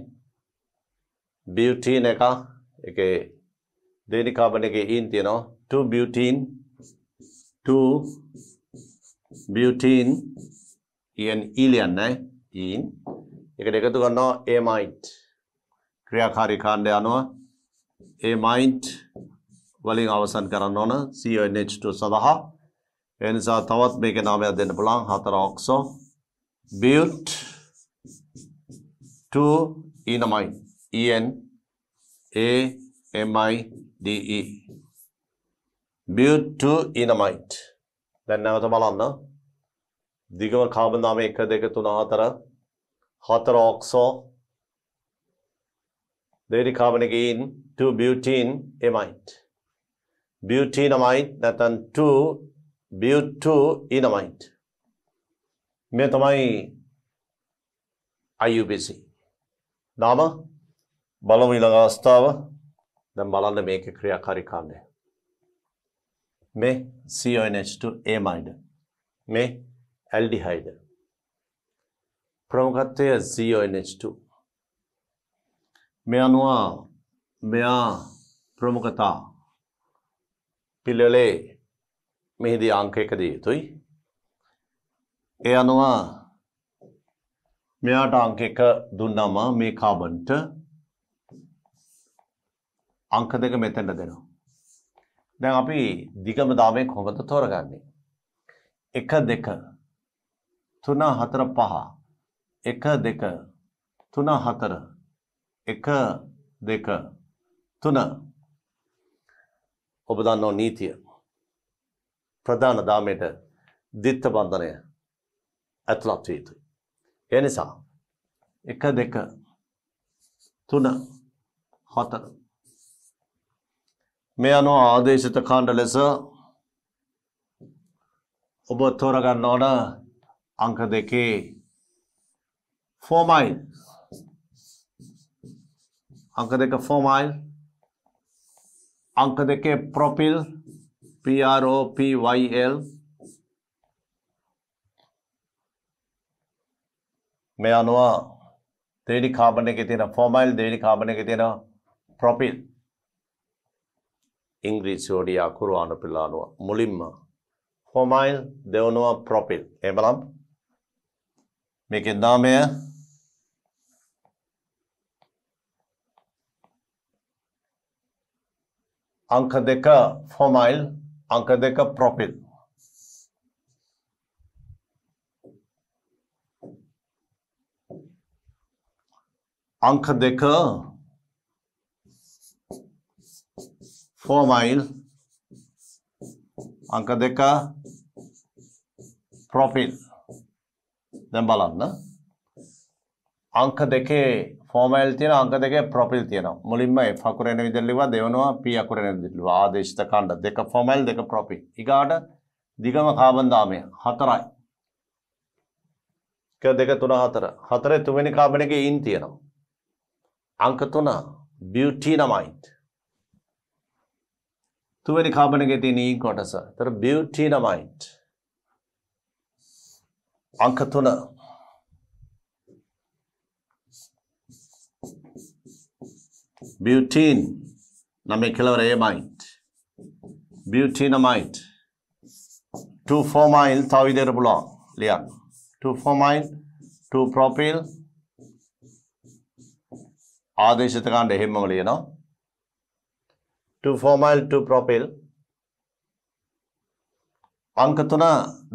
බියටීන් එක එක දෙනි කාබන එක ඊන් තියෙනවා 2 බියටීන් 2 බියටීන් ඊන් ඊලියන් නෑ ඊන් එකට එකතු ගන්නවා ඒ මයින්ට් ක්‍රියාකාරී කාණ්ඩය අනුව ඒ මයින්ට් වලින් අවසන් කරන්න ඕන CONH2 සඳහා ඒ නිසා තවත් මේකේ නාමයක් දෙන්න පුළුවන් 4 ඔක්සෝ built to enamine en a m i d e built to enamine දැන් නැවත බලන්න දිගම කාබන් නාමය 1 2 3 4 hother දෙවෙනි කාබන එකෙන් 2 butene amide butinamide නැත්නම් 2 butuenamide මේ තමයි IUPC නාම බලමු ඊළඟ අවස්ථාව දැන් බලන්න මේකේ ක්‍රියාකාරීකාණ්ඩය මේ CONH2 amide මේ aldehyde ප්‍රමුඛත්වය CONH2 මේ අනුව මෙයා ප්‍රමුඛතා පිළිවෙලේ මෙහිදී අංකයක දිය යුතුයි ඒ අනුව මෙයාට අංක එක දුන්නම මේ කාබන්ට අංක දෙක මෙතැන්ට දෙනවා දැන් අපි දිගම දාමේ කොහොමද තෝරගන්නේ එක දෙක තුන හතර පහ එක දෙක තුන හතර එක දෙක තුන ඔබ දන්නෝ නීතිය ප්‍රධාන දාමයට දිත්ත බන්ධනය ඇතුළත් විය යුතුයි. ඒ නිසා එක දෙක තුන හතර මේ අනුව ආදේශිත කාණ්ඩ ලෙස ඔබ තෝරගන්න ඕන අංක දෙකේ ෆෝමයිල් අංක දෙක ෆෝමයිල් අංක දෙකේ ප්‍රොපිල් PROPYL මේ අනුව දෙවනි කාබන් එකේ තියෙන ෆෝමයිල් දෙවනි කාබන් එකේ තියෙන ප්‍රොපිල් ඉංග්‍රීසි හොඩිය අකුරු අනුපිළ අනුව මුලින්ම ෆෝමයිල් දෙවනුව ප්‍රොපිල් එහෙමනම් මේකේ නාමය अंक देख फोमाइल अंक देख प्रोपिल अंक देख फोमाइल अंक देख प्रोपिल बल अंक देखे ෆෝමල් තියෙන අංක දෙකේ ප්‍රොපිල් තියෙනවා. මුලින්ම F අකුර එන විදිහට ලිව්වා දෙවනවා P අකුර එන විදිහට ලිව්වා. ආදේශිත කාණ්ඩ දෙක ෆෝමල් දෙක ප්‍රොපිල්. ඊගාට දිගම කාබන් දාමය හතරයි. එක දෙක තුන හතර. හතරේ තුන්වෙනි කාබන් එකේ ඉන් තියෙනවා. අංක තුන බියුටිනමයිට්. තුන්වෙනි කාබන් එකේ තියෙන ඉන් කොටස. ඒතර බියුටිනමයිට්. අංක තුන butene namekelewa rayamite butinamide two formyl தாவிதே இருப்பலாம் இல்லையா டூ ஃபோமாயில் டூ ப்ரோபைல் ஆதேசத்துக்காண்ட ஹிம்மம் இல்லையனோ டூ ஃபோமாயில் டூ ப்ரோபைல்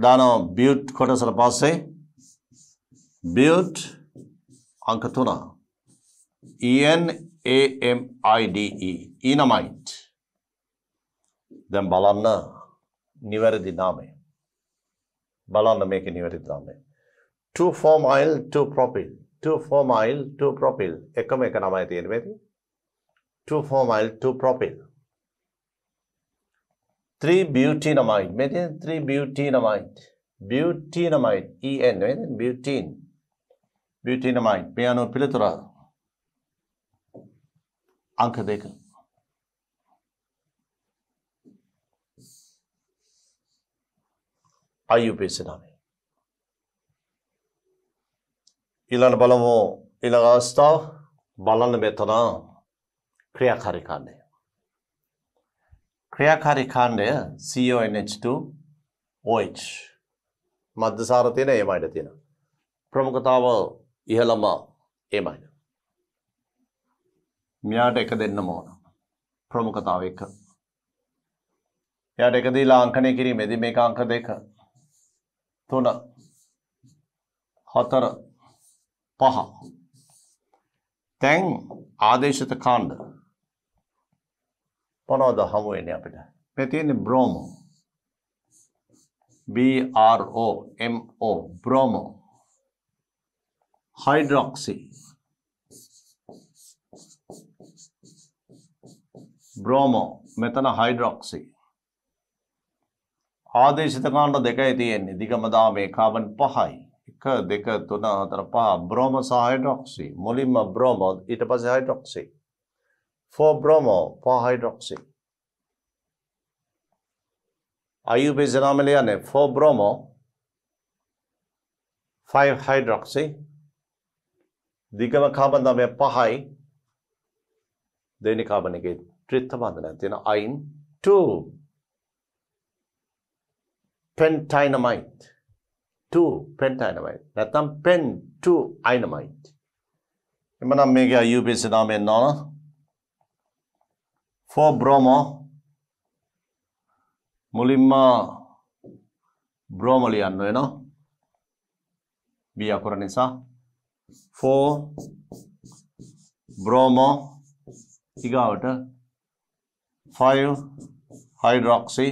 தானோ பியூட் கொட்ட சில பாசை பியூட் ಅಂಕತನ இஎன் E. AMIDE ඊනමයිට් දැන් බලන්න නිවැරදි නාමය බලන්න මේක නිවැරදි නාමය two formyl two propyl two formyl two propyl එකම එක නමයි තියෙන්නේ මේක two formyl two propyl three butinamide e මේ තියෙන්නේ three butinamide butinamide en මේ තියෙන්නේ butene butinamide මේ අනු පිළිතුර अंक देखें ආයු පේසනාවේ. ඊළඟ බලමු ඊළඟ අවස්ථාව බලන්න මෙතන ක්‍රියාකාරී කාණ්ඩය. ක්‍රියාකාරී කාණ්ඩය CONH2 OH මධ්‍යසාර තියෙන එමයිඩ තියෙන. ප්‍රමුඛතාව ඉහළම එමයිඩ. මෙයාට එක දෙන්නම ඕන. ප්‍රමුඛතාව එක. එයාට එක දීලා අංකණය කිරීමේදී මේක අංක දෙක. තුන. හතර. පහ. දැන් ආදේශිත කාණ්ඩ මොනවද හමු වෙන්නේ අපිට? මේ තියෙන්නේ bromo. B R O M O bromo. Hydroxy bromo මෙතන හයිඩ්‍රොක්සි ආදේශිතකාණ්ඩ දෙකයි තියෙන්නේ දිගමදාමේ කාබන් පහයි එක දෙක තුන හතර පහ බ්‍රෝම සහ හයිඩ්‍රොක්සි මුලින්ම බ්‍රෝමෝ ඊට පස්සේ හයිඩ්‍රොක්සි ෆෝ බ්‍රෝමෝ පහ හයිඩ්‍රොක්සි IUPAC नाम लिया ने फोर ब्रोमो फाइव हाइड्रोक्सी दिगम कार्बन दाम पहाई दैनिक कार्बन के ත්‍රිත්ව බන්ධනයක් තියෙන අයින් 2 pentynamite 2 pentynamite නැත්නම් pen 2 dynamite එමනම් මේකේ IUPAC නාමය නෝන 4 bromo මුලින්ම bromo ලියන්න වෙනවා B අකුර නිසා 4 bromo ඊගාවට 5 ஹைட்ராக்சி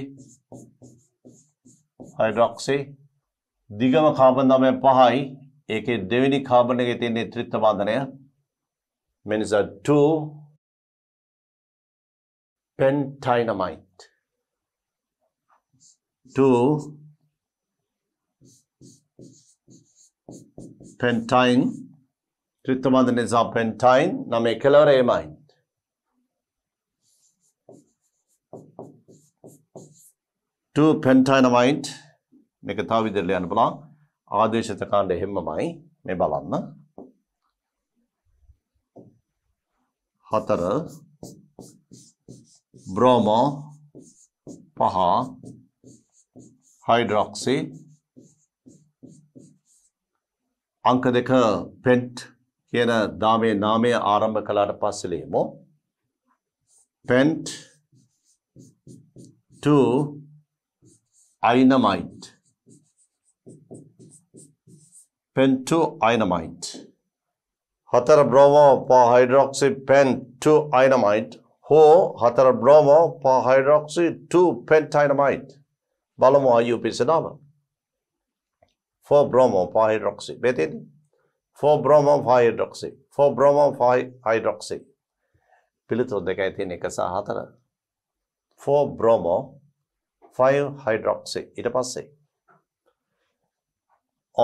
ஹைட்ராக்சி 3வது கார்பன் 當中5 ആയി 1 கே දෙවිනි கார்பனෙක 3ನೇ ත්‍රිත්ව බන්ධනය මෙනිසා 2 பென்டைனைமைட் 2 பென்டைன் ත්‍රිත්ව බන්ධන නිසා பென்டைன் named chloroamine 2 pentinamide මේක තව විදිහට ලියන්න පුළුවන් ආදේශිත කාණ්ඩ හැමමයි මේ බලන්න 4 බ්‍රෝමෝ 5 හයිඩ්‍රොක්සි අංක දෙක pent කියන දාමේ නාමය ආරම්භ කළාට පස්සේ ලියමු pent 2 आइनामाइड पेंटू आइनामाइड हतर ब्रोमो पहाइड्रोक्सी पेंटू आइनामाइड हो हतर ब्रोमो पहाइड्रोक्सी टू पेंटाइनामाइड बालोमो आईयूपी से नाम फो ब्रोमो पहाइड्रोक्सी बेटे फो ब्रोमो पहाइड्रोक्सी फो ब्रोमो पहाइड्रोक्सी पिलित देखा थे निकसा हतर फो ब्रोमो 5 hydroxy ඊට පස්සේ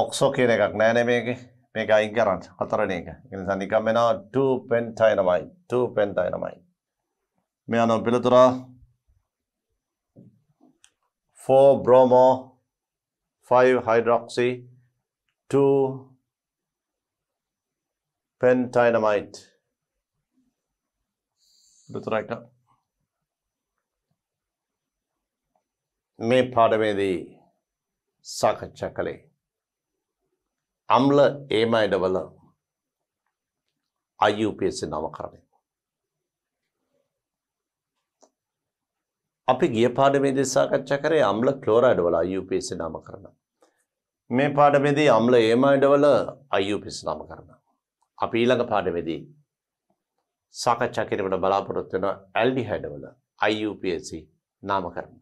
ඔක්සෝ කියන එකක් නෑනේ මේකේ මේක අයින් කරන්න හතරන එක. ඒ නිසා නිකම් වෙනවා 2 pentynamide 2 pentynamide. මේ අනු පිළිතුර 4 bromo 5 hydroxy 2 pentynamide. පිළිතුර එක මේ පාඩමේදී සාකච්ඡා කළේ. අම්ල ඒම අඩවල අයුපස නවකරණය. අපි ගිය පාඩමේදී සාකච්ඡා කරේ අම්ල කලෝරයිඩවල අයුපස නම කරන. මේ පාඩමේදී අම්ල ඒම අඩවල අයුපිස නම කරන. අපි ඊළඟ පාඩමේදී සාකච්ඡා කිරීමට බලාපොරොත්වෙන ඇල්ඩි හැඩවල අයුපසි නාම කරනවා.